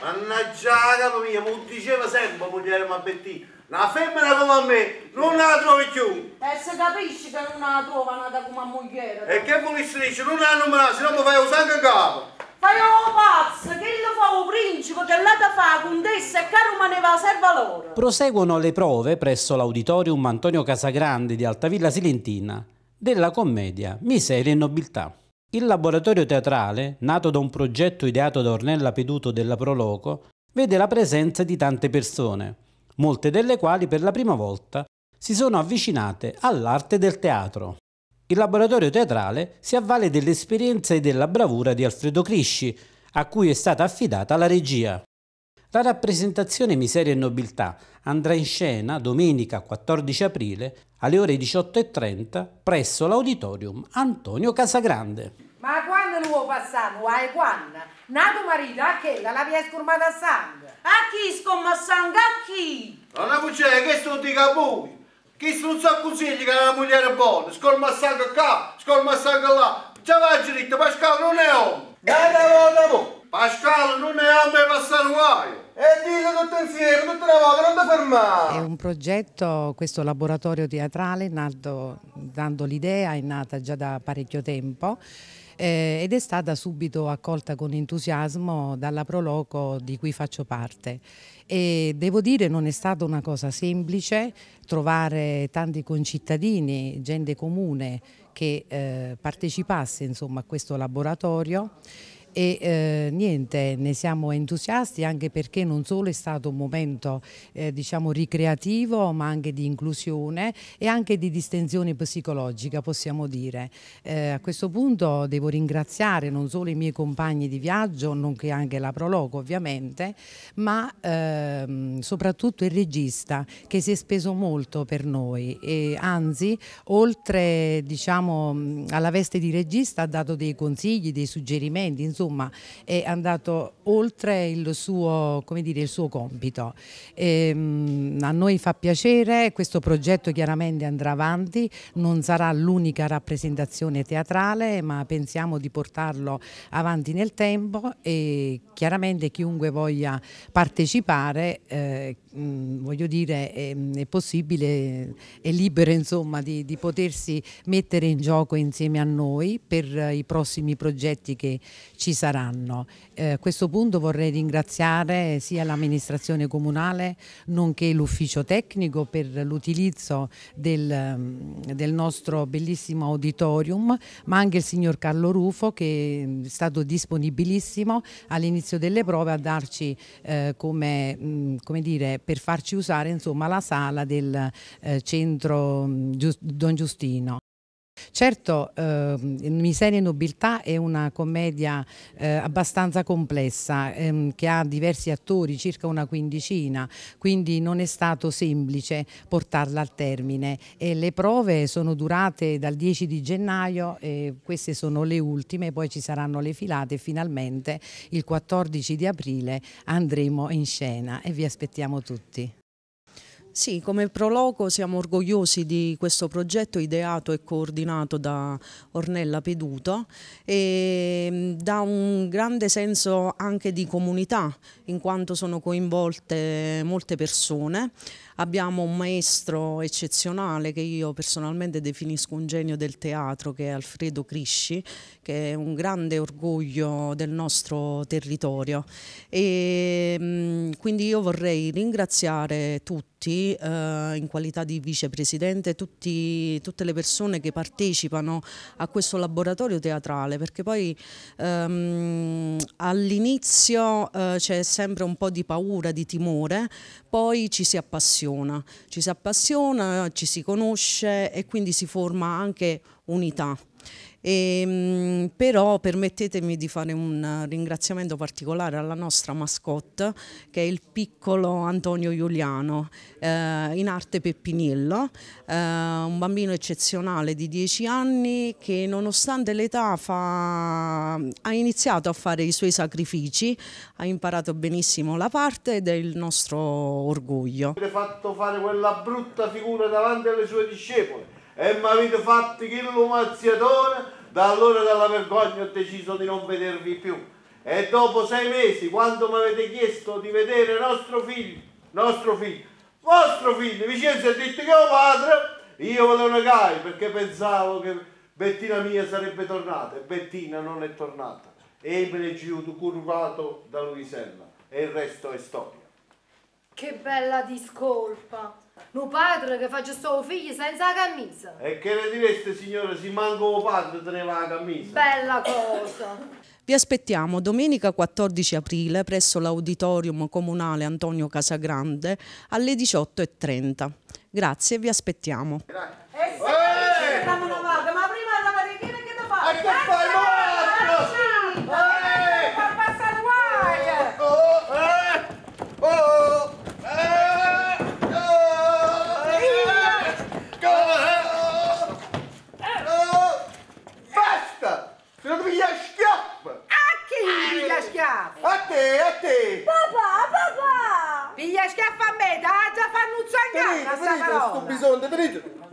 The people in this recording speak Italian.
Mannaggia la capa mia, mi diceva sempre mogliere ma Bettina, una femmina come a me non la trovi più. E eh, se capisci che non la trovano da come a mogliere. E che volessi dice, non la nominata, se no mi fai usare il capo. Fai un pazzo, che lo fa un principe, che là da con te e caro ma ne va serva loro. Proseguono le prove presso l'auditorium Antonio Casagrande di Altavilla Silentina della commedia Miseria e Nobiltà. Il laboratorio teatrale, nato da un progetto ideato da Ornella Peduto della Proloco, vede la presenza di tante persone, molte delle quali per la prima volta si sono avvicinate all'arte del teatro. Il laboratorio teatrale si avvale dell'esperienza e della bravura di Alfredo Crisci, a cui è stata affidata la regia. La rappresentazione Miseria e Nobiltà andrà in scena domenica 14 aprile alle ore 18.30 presso l'auditorium Antonio Casagrande. Ma quando lo passiamo? Ai quando? Nato marito, a che la via scormata a sangue? A chi scomma a sangue? A chi? Una cucina, che sto dica a voi? Chi non sa consigli che la una moglie buona? Scorma a sangue qua, scorma a sangue progetto, questo laboratorio teatrale, nato, dando l'idea, è nata già da parecchio tempo eh, ed è stata subito accolta con entusiasmo dalla Proloco di cui faccio parte. E devo dire non è stata una cosa semplice trovare tanti concittadini, gente comune che eh, partecipasse insomma, a questo laboratorio e eh, niente, ne siamo entusiasti anche perché non solo è stato un momento eh, diciamo ricreativo ma anche di inclusione e anche di distensione psicologica possiamo dire. Eh, a questo punto devo ringraziare non solo i miei compagni di viaggio, nonché anche la Proloco ovviamente, ma ehm, soprattutto il regista che si è speso molto per noi e anzi oltre diciamo alla veste di regista ha dato dei consigli, dei suggerimenti, insomma insomma è andato oltre il suo, dire, il suo compito. E, ehm, a noi fa piacere, questo progetto chiaramente andrà avanti, non sarà l'unica rappresentazione teatrale ma pensiamo di portarlo avanti nel tempo e chiaramente chiunque voglia partecipare eh, voglio dire è, è, possibile, è libero insomma di, di potersi mettere in gioco insieme a noi per i prossimi progetti che ci saranno. Eh, a questo punto vorrei ringraziare sia l'amministrazione comunale nonché l'ufficio tecnico per l'utilizzo del, mm, del, nostro bellissimo auditorium, ma anche il signor Carlo Rufo che è stato disponibilissimo all'inizio delle prove a darci eh, come, mh, mm, come, dire, per farci usare insomma, la sala del eh, centro mm, Don Giustino. Certo, eh, Miseria e nobiltà è una commedia eh, abbastanza complessa ehm, che ha diversi attori, circa una quindicina, quindi non è stato semplice portarla al termine e le prove sono durate dal 10 di gennaio e queste sono le ultime, poi ci saranno le filate e finalmente il 14 di aprile andremo in scena e vi aspettiamo tutti. Sì, come Proloco siamo orgogliosi di questo progetto ideato e coordinato da Ornella Peduto e mm, dà un grande senso anche di comunità in quanto sono coinvolte molte persone. Abbiamo un maestro eccezionale che io personalmente definisco un genio del teatro che è Alfredo Crisci che è un grande orgoglio del nostro territorio e mm, quindi io vorrei ringraziare tutti tutti, eh, in qualità di vicepresidente, tutti, tutte le persone che partecipano a questo laboratorio teatrale, perché poi ehm, all'inizio eh, c'è sempre un po' di paura, di timore, poi ci si appassiona, ci si appassiona, ci si conosce e quindi si forma anche unità. E, ehm, però permettetemi di fare un ringraziamento particolare alla nostra mascotte che è il piccolo Antonio Giuliano eh, in arte Peppinillo, eh, un bambino eccezionale di 10 anni che nonostante l'età fa... ha iniziato a fare i suoi sacrifici, ha imparato benissimo la parte ed è il nostro orgoglio. Avete fatto fare quella brutta figura davanti alle sue discepoli e mi avete fatto chillumaziatore, da allora dalla vergogna ho deciso di non vedervi più. E dopo sei mesi, quando mi avete chiesto di vedere nostro figlio, nostro figlio, vostro figlio, Vicenza ha detto che ho padre, io volevo negare perché pensavo che Bettina mia sarebbe tornata e Bettina non è tornata e me ne giudo curvato da Luisella e il resto è storia. Che bella discolpa! Un padre che faccia suo figlio senza la camisa. E che ne direste signora, se manco un padre teneva la camisa? Bella cosa! Vi aspettiamo domenica 14 aprile presso l'Auditorium Comunale Antonio Casagrande alle 18.30. Grazie, vi aspettiamo. Grazie. te, eh, a te! Papà, papà! Piglia schiaffa a me, da già fanno un zangato! Tenete, tenete, sto bisogno, tenete!